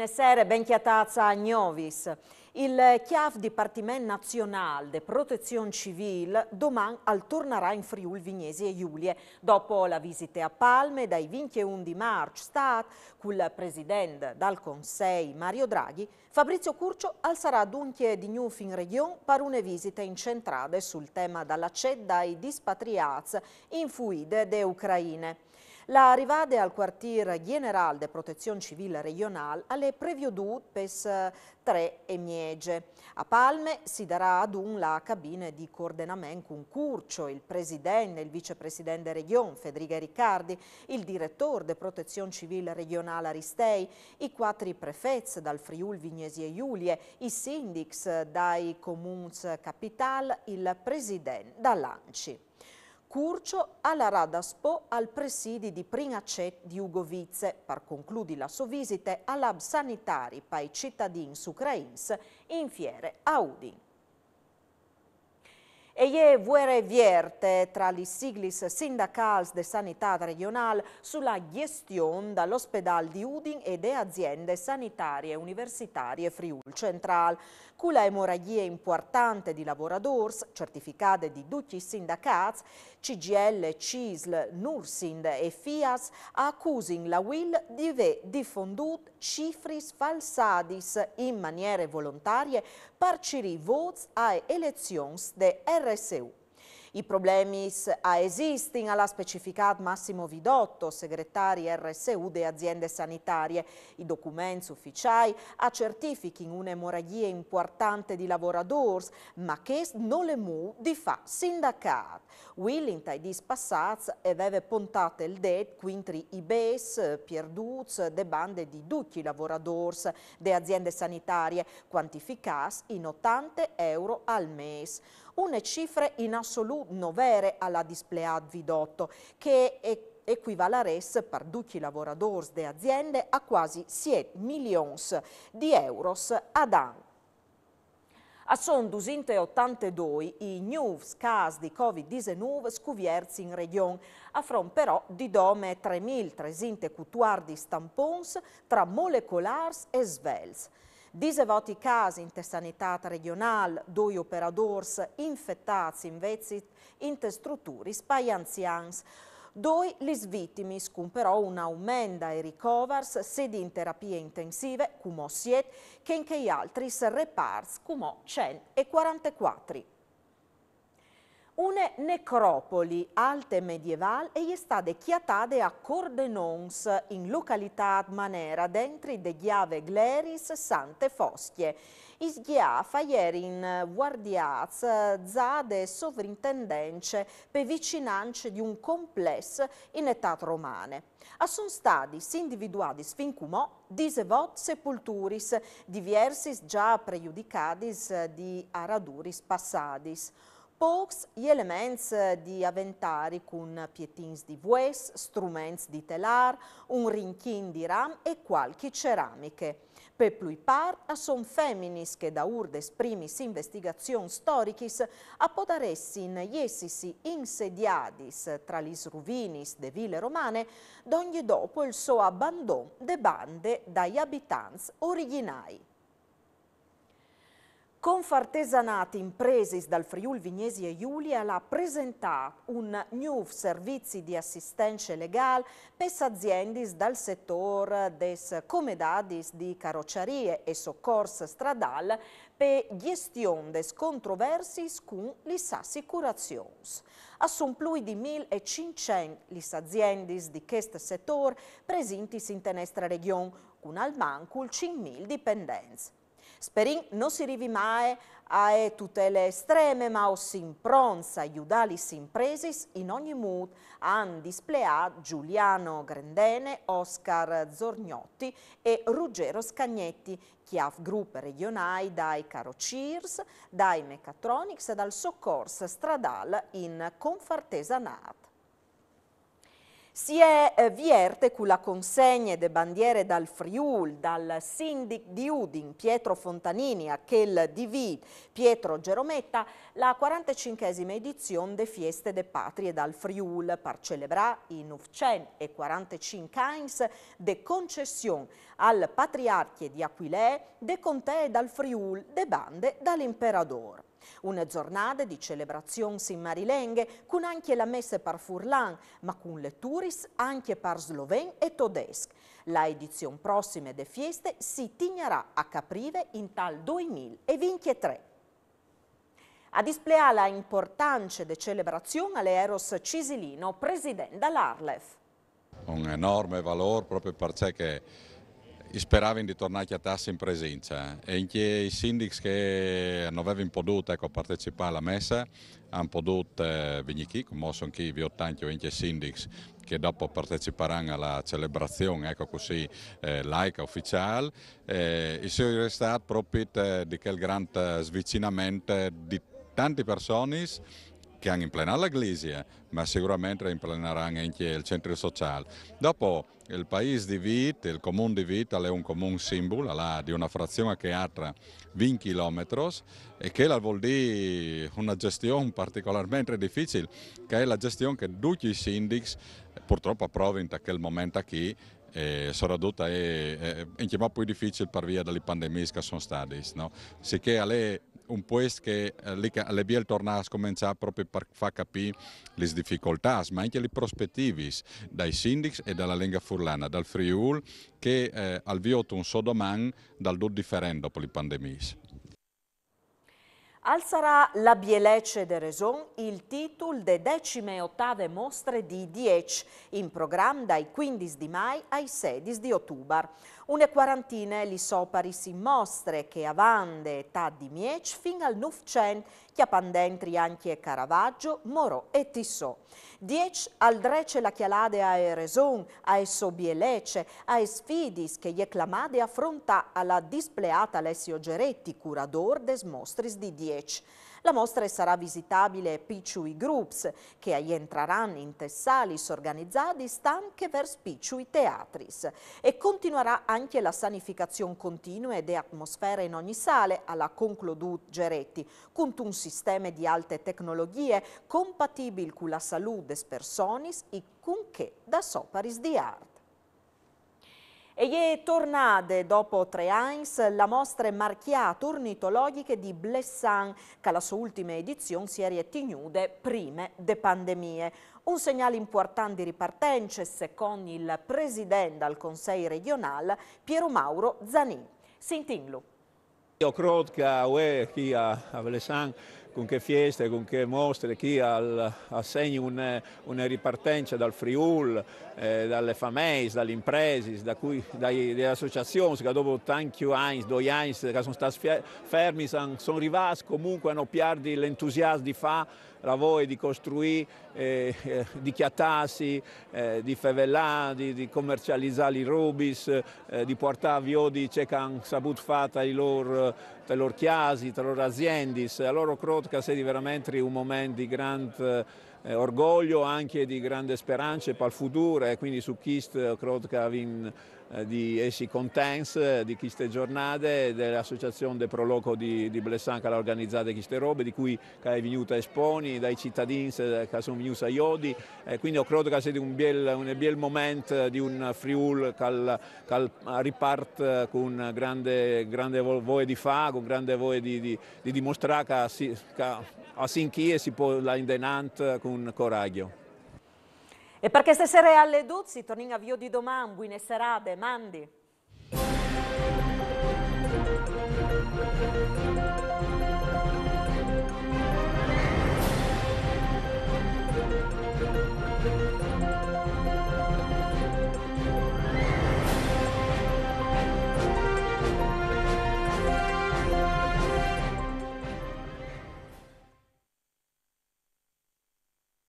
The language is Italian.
Benessere, a Gnovis. Il CHIAF Dipartimento Nazionale de Protezione Civile domani tornerà in Friul Vignesi e Giulie dopo la visita a Palme dai 21 di marzo stat col presidente dal Consiglio Mario Draghi Fabrizio Curcio alzerà dunque di nuovo in regione per una visita incentrata sul tema dalla CED dai dispatriati fuide de Ucraine. La arrivada al quartier general de protezione civile regionale alle prevedute per eh, 3 e miege. A Palme si darà ad un la cabina di coordinamento con Curcio, il presidente e il vicepresidente region Federica Riccardi, il direttore de protezione civile regionale Aristei, i quattro prefezzi dal Friul Vignesi e Giulie, i sindics dai comuns capital, il presidente dall'Anci. Curcio alla Radaspo al presidi di Prinacet di Ugovice per concludi la sua visita all'Ab Sanitari Pai cittadini ucraini in fiere a Udin. E Eie vuere vierte tra gli siglis sindacals de sanità regional sulla gestione dall'ospedale di Udin e de aziende sanitarie universitarie Friul Central. Cula emorragie importante di lavoradors, certificate di tutti i sindacats, CGL, CISL, Nursind e FIAS, accusin la WIL di aver diffondut cifris falsadis in maniere volontarie parceri votës a eleccions de RSU. I problemi a esistin, ha specificato Massimo Vidotto, segretario RSU de aziende sanitarie. I documenti ufficiali a certifichino un'emorragia importante di lavoratori, ma che non le mu di fa sindacato. Willing tai dis passats aveva puntato il det quintri i bes, pierduz, de bande di tutti i lavoratori de aziende sanitarie, quantificas in 80 euro al mese. Una cifra in assoluto novere vere alla displead vidotto, che è equivalares per tutti i lavoratori de aziende a quasi 7 milioni di euro ad anno. A son 282 i nuovi casi di Covid-19 scuviersi in regione, a fronte però di dome 3.314 tampons tra molecolars e svels. Disevoti casi in intersanitat regional, doi operadors infettati in vezit interstrutturis paianzians. Doi lis vittimis, cum però un aumenda e ricovers sedi in terapie intensive, cumo ossiet, che in che altri reparts, cum 144. Una necropoli alte medievale e è stata chiatade a Cordenons, in località Manera, dentro de chiave Gleris Sante Foschie. Isghia ieri in guardiaz zade sovrintendence per vicinanze di un complesso in età romane. A son stadi si individuati sfincumò disevot sepulturis, diversis già pregiudicadis di araduris passadis pocs i elements eh, di aventari con pietins di vues, strumenti di telar, un rinchin di ram e qualche ceramiche. Per Pluipar son feminis che da urdes primis investigation storicis apodaressin iessisi insediadis tra lis ruvinis de ville romane d'ogni dopo il suo abbandono de bande dai abitants originai. Confartesanati Impresis dal Friul Vignesi e Giulia l'ha presentato un nuovo servizio di assistenza legale per aziende dal settore des comedadis di carroccerie e soccorso stradale per gestione des controversies con le assicurazioni. A più di 1.500 le aziende di questo settore presenti in tenestra regione, con al manco 5.000 dipendenze. Sperin non si rivimae ae tutele estreme, ma os improns aiutalis impresis in ogni mood han displeat Giuliano Grendene, Oscar Zorgnotti e Ruggero Scagnetti, Chiaf Group regionai dai Carocirs, dai Mechatronics e dal Soccorso Stradal in Confartesanat. Si è eh, vierte con la consegna de bandiere dal Friul, dal sindic di Udin, Pietro Fontanini, a quel DV Pietro Gerometta, la 45esima edizione de Fieste de Patrie dal Friul, per celebrare i 945 anys de concessione al patriarchie di Aquilè, de Contee dal Friul, de bande dall'imperador. Una giornata di celebrazioni Marilenghe, con anche la messa per Furlan, ma con le turis anche per sloven e tedesco. La edizione prossima delle feste si tignerà a Caprive in tal 2023. A displeare la importanza de celebrazione all'Eros Cisilino, presidente dell'Arlef. Un enorme valore proprio perché speravano di tornare a Chiatassa in presenza eh? e anche i sindici che non avevano potuto ecco, partecipare alla messa hanno potuto eh, venire qui, come sono qui vi ho tanti anche i sindici che dopo parteciperanno alla celebrazione ecco così, eh, laica ufficiale eh, e sono restati proprio eh, di quel grande svicinamento di tante persone che hanno in implenato l'Eglise, eh, ma sicuramente in impleneranno anche il centro sociale. Dopo il paese di Vit, il comune di Vit, è un comune simbolo, di una frazione che attra 20 km e che vuol dire una gestione particolarmente difficile, che è la gestione che tutti i sindici purtroppo approvano in quel momento qui eh, soprattutto è, è, è, è più difficile per via delle pandemie che sono state. No? Sicché un paese eh, che le vie tornare a cominciare proprio per far capire le difficoltà, ma anche le prospettive dai sindics e dalla lingua Furlana, dal Friul, che eh, al un so domani dal dud differendo per le pandemie. Alzerà la Bielecce de Raison il titolo de decime e ottave mostre di Diec, in programma dai 15 di mai ai 16 di ottobre. Una quarantina li soparis in mostre che avande età di Miec fin al Nufcen chiapandentri anche Caravaggio, Morò e Tissot. 10 Aldrece la Chialade a Ereson, a Essobielece, a Esfidis che Ieclamade affronta alla displeata Alessio Geretti, curador des mostris di 10. La mostra sarà visitabile Picciui Groups, che rientreranno in Tessalis organizzati stanche verso Picciui Teatris. E continuerà anche la sanificazione continua ed atmosfera in ogni sale, alla concludut Geretti, con un sistema di alte tecnologie compatibile con la salute delle persone e con che da soparis di arte. E è tornata dopo tre anni la mostra marchiata ornitologica di Blessan, che la sua ultima edizione si è retinuta prima de pandemie. Un segnale importante di ripartenza, secondo il presidente del Consiglio regionale, Piero Mauro Zanin. Sintinlo. Io credo che qui a Blessan con che feste, con che mostre, chi al, assegni una, una ripartenza dal Friul, eh, dalle fameis, dalle imprese, da cui, dai, dalle associazioni che dopo tanti anni, due anni che sono stati fermi, sono, arrivati comunque hanno perso l'entusiasmo di fare Lavori di costruire, eh, eh, di chiattarsi, eh, di favellare, di, di, commercializzare i rubis, eh, di portare viodi che hanno saputo fare i loro tra loro chiasi, tra loro aziende. Allora credo che sia veramente un momento di grande eh, orgoglio, anche di grande speranza per il futuro e eh, quindi su questo credo che abbiamo eh, di Essi Contens, eh, di queste giornate, dell'associazione De Proloco di, di Blessan che ha organizzato queste robe, di cui è venuta Esponi, dai cittadini eh, che sono venuti a Iodi, eh, quindi io credo che sia un bel, un bel momento di un Friul che, che riparte con grande, grande voglia di fare, con grande voglia di, di, di dimostrare che, che a Sinchie si può andare in denant con coraggio. E perché stasera è alle Duzzi, torni in avvio di Domani, buone serate, mandi.